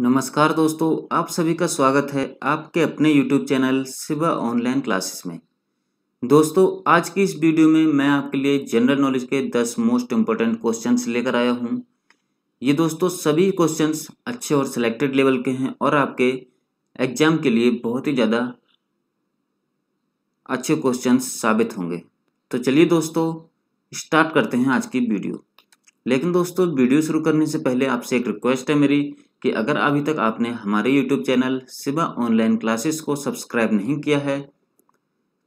नमस्कार दोस्तों आप सभी का स्वागत है आपके अपने YouTube channel Shiva online classes में दोस्तों आज की इस वीडियो में मैं आपके लिए जनरल नॉलेज के 10 मोस्ट इम्पोर्टेंट क्वेश्चंस लेकर आया हूं ये दोस्तों सभी क्वेश्चंस अच्छे और सिलेक्टेड लेवल के हैं और आपके एग्जाम के लिए बहुत ही ज़्यादा अच्छे क्वेश्चन साबित होंगे तो चलिए दोस्तों स्टार्ट करते हैं आज की वीडियो लेकिन दोस्तों वीडियो शुरू करने से पहले आपसे एक रिक्वेस्ट है मेरी कि अगर अभी तक आपने हमारे YouTube channel Siba online classes को सब्सक्राइब नहीं किया है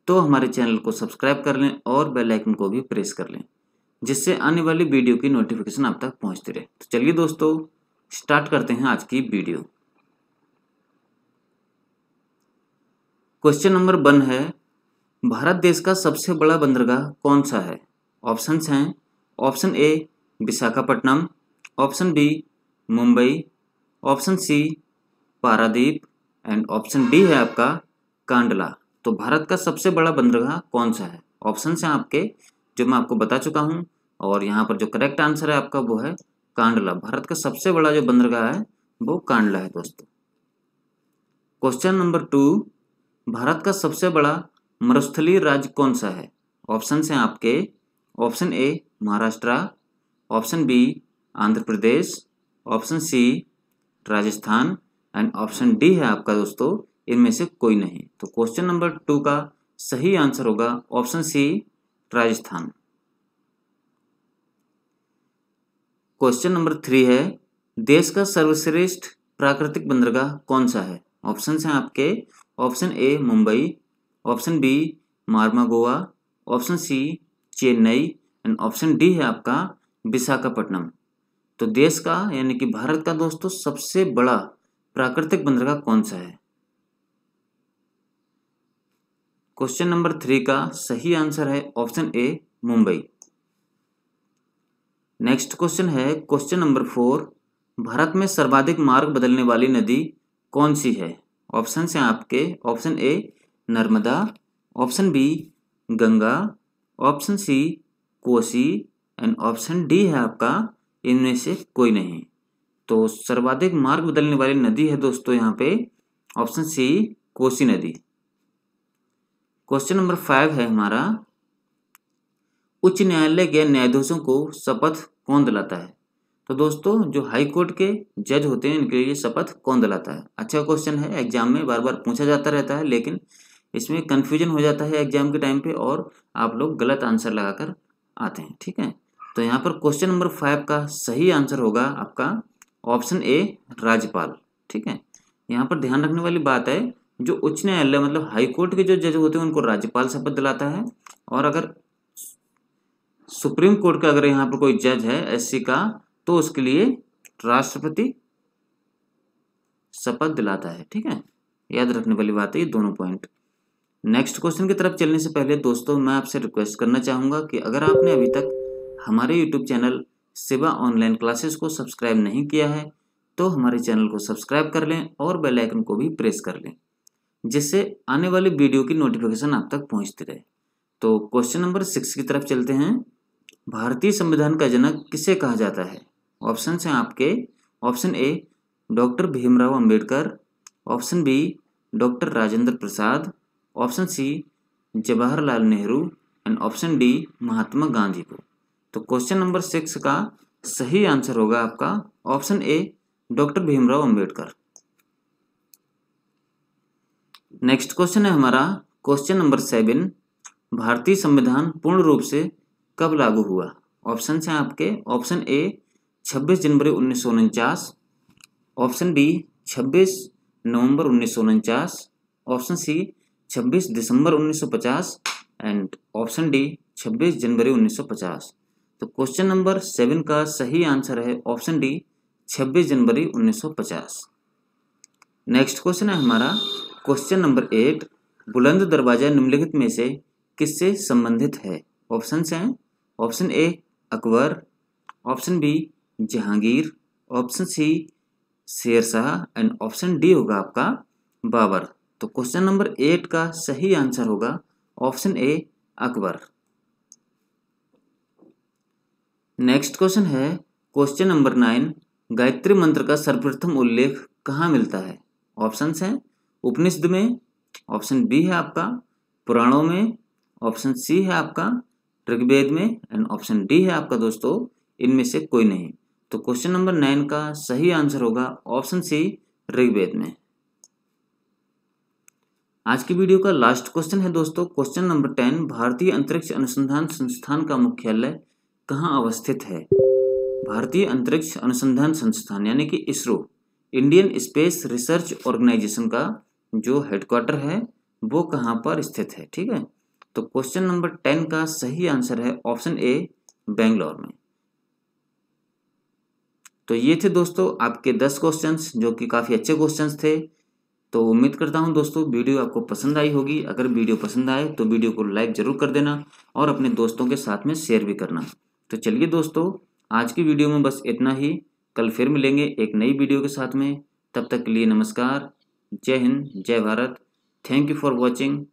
तो हमारे चैनल को सब्सक्राइब कर लें और बेल आइकन को भी प्रेस कर लें जिससे आने वाली वीडियो की नोटिफिकेशन आप तक पहुंचती रहे तो चलिए दोस्तों स्टार्ट करते हैं आज की वीडियो क्वेश्चन नंबर वन है भारत देश का सबसे बड़ा बंदरगाह कौन सा है ऑप्शन हैं option A Visakhapatnam option B Mumbai option C Paradip and option D है आपका कांडला तो भारत का सबसे बड़ा बंदरगाह कौन सा है ऑप्शन हैं आपके जो मैं आपको बता चुका हूं और यहां पर जो करेक्ट आंसर है आपका वो है कांडला भारत का सबसे बड़ा जो बंदरगाह है वो कांडला है दोस्तों क्वेश्चन नंबर टू भारत का सबसे बड़ा मरुस्थली राज्य कौन सा है ऑप्शन हैं आपके option A Maharashtra option B Andhra Pradesh option C Rajasthan and option D है आपका दोस्तों इनमें से कोई नहीं तो क्वेश्चन नंबर टू का सही आंसर होगा option C Rajasthan question number three है देश का सर्वश्रेष्ठ प्राकृतिक बंदरगाह कौन सा है ऑप्शन है आपके option A Mumbai option B Mormugao option C Chennai and option D है आपका विशाखापट्टनम तो देश का यानी कि भारत का दोस्तों सबसे बड़ा प्राकृतिक बंदरगाह कौन सा है क्वेश्चन नंबर थ्री का सही आंसर है option A Mumbai next question है क्वेश्चन नंबर फोर भारत में सर्वाधिक मार्ग बदलने वाली नदी कौन सी है ऑप्शन से आपके option A Narmada option B Ganga option C Kosi and option D है आपका इनमें से कोई नहीं तो सर्वाधिक मार्ग बदलने वाली नदी है दोस्तों यहाँ पे ऑप्शन सी कोसी नदी क्वेश्चन नंबर फाइव है हमारा उच्च न्यायालय के न्यायाधीशों को शपथ कौन दिलाता है तो दोस्तों जो हाई कोर्ट के जज होते हैं इनके लिए शपथ कौन दिलाता है अच्छा क्वेश्चन है एग्जाम में बार बार पूछा जाता रहता है लेकिन इसमें कंफ्यूजन हो जाता है एग्जाम के टाइम पे और आप लोग गलत आंसर लगाकर आते हैं ठीक है तो यहाँ पर क्वेश्चन नंबर फाइव का सही आंसर होगा आपका ऑप्शन ए राज्यपाल ठीक है यहाँ पर ध्यान रखने वाली बात है जो उच्च न्यायालय मतलब हाई कोर्ट के जो जज होते हैं उनको राज्यपाल शपथ दिलाता है और अगर सुप्रीम कोर्ट का अगर यहाँ पर कोई जज है एससी का तो उसके लिए राष्ट्रपति शपथ दिलाता है ठीक है याद रखने वाली बात है ये दोनों पॉइंट नेक्स्ट क्वेश्चन की तरफ चलने से पहले दोस्तों मैं आपसे रिक्वेस्ट करना चाहूंगा कि अगर आपने अभी तक हमारे YouTube channel Shiva online classes को सब्सक्राइब नहीं किया है तो हमारे चैनल को सब्सक्राइब कर लें और बेल आइकन को भी प्रेस कर लें जिससे आने वाली वीडियो की नोटिफिकेशन आप तक पहुंचती रहे तो क्वेश्चन नंबर सिक्स की तरफ चलते हैं भारतीय संविधान का जनक किसे कहा जाता है ऑप्शन हैं आपके option A doctor Bhimrao Ambedkar option B doctor Rajendra Prasad option C Jawaharlal Nehru and option D Mahatma Gandhi को तो क्वेश्चन नंबर सिक्स का सही आंसर होगा आपका option A doctor Bhimrao Ambedkar next question है हमारा क्वेश्चन नंबर सेवन भारतीय संविधान पूर्ण रूप से कब लागू हुआ ऑप्शन है आपके ऑप्शन ए 26 जनवरी उन्नीस ऑप्शन बी 26 नवंबर उन्नीस ऑप्शन सी 26 दिसंबर 1950 एंड ऑप्शन डी 26 जनवरी 1950 तो क्वेश्चन नंबर सेवन का सही आंसर है ऑप्शन डी 26 जनवरी 1950 नेक्स्ट क्वेश्चन है हमारा क्वेश्चन नंबर एट बुलंद दरवाजा निम्नलिखित में से किससे संबंधित है ऑप्शन हैं option A Akbar option B Jahangir option C Shershah and option D होगा आपका बाबर तो क्वेश्चन नंबर एट का सही आंसर होगा option A Akbar next question है क्वेश्चन नंबर नाइन गायत्री मंत्र का सर्वप्रथम उल्लेख कहाँ मिलता है ऑप्शन है उपनिषद में ऑप्शन बी है आपका पुराणों में ऑप्शन सी है आपका ऋग्वेद में एंड ऑप्शन डी है आपका दोस्तों इनमें से कोई नहीं तो क्वेश्चन नंबर नाइन का सही आंसर होगा ऑप्शन सी ऋग्वेद में आज की वीडियो का लास्ट क्वेश्चन है दोस्तों क्वेश्चन नंबर टेन भारतीय अंतरिक्ष अनुसंधान संस्थान का मुख्यालय कहाँ अवस्थित है भारतीय अंतरिक्ष अनुसंधान संस्थान यानी कि ISRO Indian space research organisation का जो हेडक्वार्टर है वो कहाँ पर स्थित है ठीक है तो क्वेश्चन नंबर टेन का सही आंसर है ऑप्शन ए बेंगलोर में तो ये थे दोस्तों आपके दस क्वेश्चंस जो कि काफ़ी अच्छे क्वेश्चंस थे तो उम्मीद करता हूं दोस्तों वीडियो आपको पसंद आई होगी अगर वीडियो पसंद आए तो वीडियो को लाइक ज़रूर कर देना और अपने दोस्तों के साथ में शेयर भी करना तो चलिए दोस्तों आज की वीडियो में बस इतना ही कल फिर मिलेंगे एक नई वीडियो के साथ में तब तक के लिए नमस्कार जय हिंद जय Bharat thank you for watching